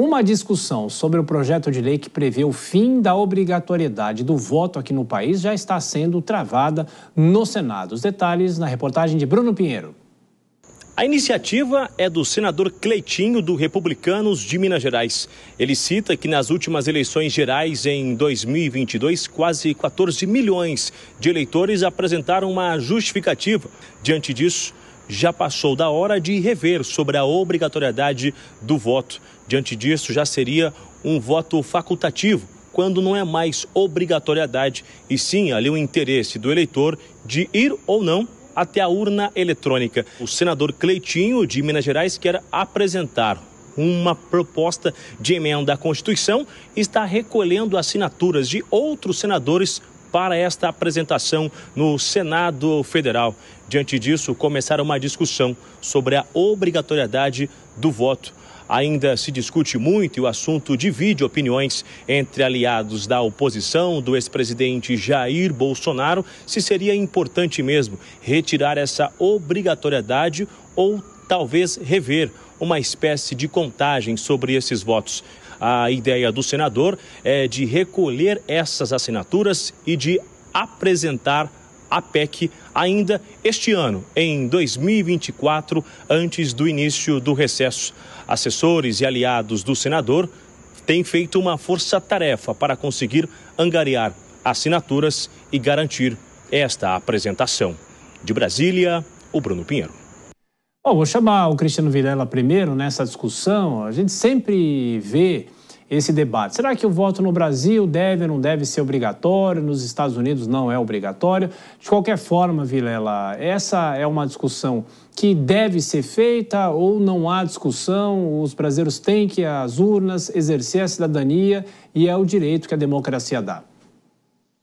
Uma discussão sobre o projeto de lei que prevê o fim da obrigatoriedade do voto aqui no país já está sendo travada no Senado. Os detalhes na reportagem de Bruno Pinheiro. A iniciativa é do senador Cleitinho, do Republicanos de Minas Gerais. Ele cita que nas últimas eleições gerais, em 2022, quase 14 milhões de eleitores apresentaram uma justificativa. Diante disso, já passou da hora de rever sobre a obrigatoriedade do voto. Diante disso, já seria um voto facultativo, quando não é mais obrigatoriedade, e sim ali o interesse do eleitor de ir ou não até a urna eletrônica. O senador Cleitinho, de Minas Gerais, quer apresentar uma proposta de emenda à Constituição e está recolhendo assinaturas de outros senadores para esta apresentação no Senado Federal. Diante disso, começaram uma discussão sobre a obrigatoriedade do voto. Ainda se discute muito e o assunto divide opiniões entre aliados da oposição do ex-presidente Jair Bolsonaro se seria importante mesmo retirar essa obrigatoriedade ou talvez rever uma espécie de contagem sobre esses votos. A ideia do senador é de recolher essas assinaturas e de apresentar a PEC ainda este ano, em 2024, antes do início do recesso. Assessores e aliados do senador têm feito uma força-tarefa para conseguir angariar assinaturas e garantir esta apresentação. De Brasília, o Bruno Pinheiro. Bom, vou chamar o Cristiano Vilela primeiro nessa discussão. A gente sempre vê esse debate. Será que o voto no Brasil deve ou não deve ser obrigatório? Nos Estados Unidos não é obrigatório. De qualquer forma, Vilela, essa é uma discussão que deve ser feita ou não há discussão? Os brasileiros têm que ir às urnas, exercer a cidadania e é o direito que a democracia dá.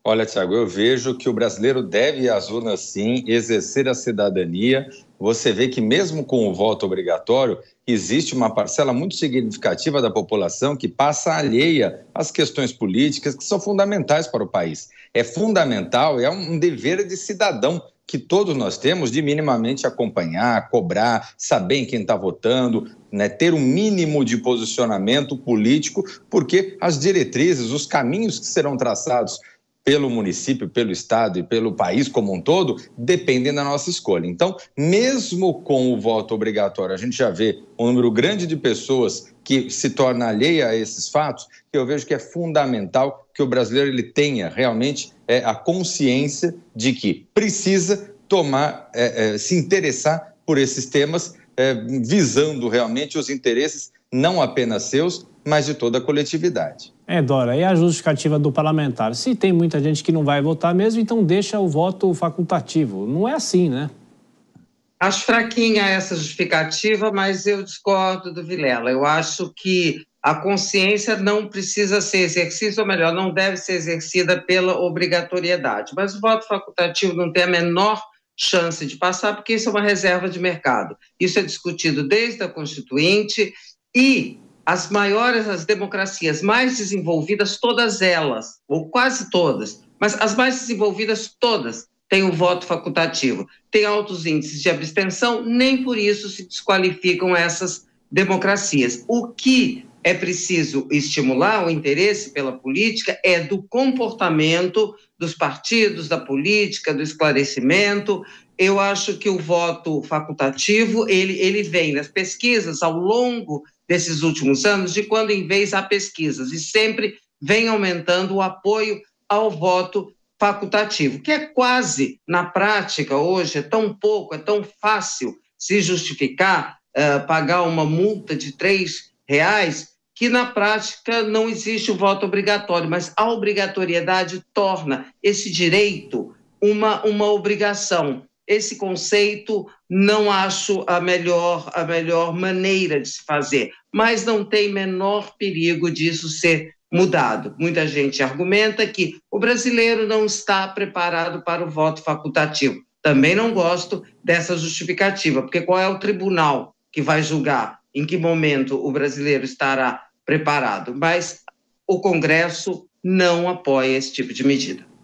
Olha, Tiago, eu vejo que o brasileiro deve ir às urnas sim, exercer a cidadania você vê que, mesmo com o voto obrigatório, existe uma parcela muito significativa da população que passa alheia às questões políticas que são fundamentais para o país. É fundamental, é um dever de cidadão que todos nós temos de minimamente acompanhar, cobrar, saber em quem está votando, né, ter um mínimo de posicionamento político, porque as diretrizes, os caminhos que serão traçados pelo município, pelo estado e pelo país como um todo, dependem da nossa escolha. Então, mesmo com o voto obrigatório, a gente já vê um número grande de pessoas que se torna alheia a esses fatos, que eu vejo que é fundamental que o brasileiro ele tenha realmente é, a consciência de que precisa tomar, é, é, se interessar por esses temas, é, visando realmente os interesses não apenas seus, mas de toda a coletividade. É, Dora, e é a justificativa do parlamentar? Se tem muita gente que não vai votar mesmo, então deixa o voto facultativo. Não é assim, né? Acho fraquinha essa justificativa, mas eu discordo do Vilela. Eu acho que a consciência não precisa ser exercida, ou melhor, não deve ser exercida pela obrigatoriedade. Mas o voto facultativo não tem a menor chance de passar, porque isso é uma reserva de mercado. Isso é discutido desde a Constituinte e as maiores, as democracias mais desenvolvidas, todas elas, ou quase todas, mas as mais desenvolvidas, todas, têm o um voto facultativo. Tem altos índices de abstenção, nem por isso se desqualificam essas democracias. O que é preciso estimular o interesse pela política é do comportamento dos partidos, da política, do esclarecimento. Eu acho que o voto facultativo, ele, ele vem nas pesquisas ao longo desses últimos anos, de quando em vez há pesquisas, e sempre vem aumentando o apoio ao voto facultativo, que é quase, na prática hoje, é tão pouco, é tão fácil se justificar uh, pagar uma multa de três reais que na prática não existe o voto obrigatório, mas a obrigatoriedade torna esse direito uma, uma obrigação esse conceito não acho a melhor, a melhor maneira de se fazer, mas não tem menor perigo disso ser mudado. Muita gente argumenta que o brasileiro não está preparado para o voto facultativo. Também não gosto dessa justificativa, porque qual é o tribunal que vai julgar em que momento o brasileiro estará preparado? Mas o Congresso não apoia esse tipo de medida.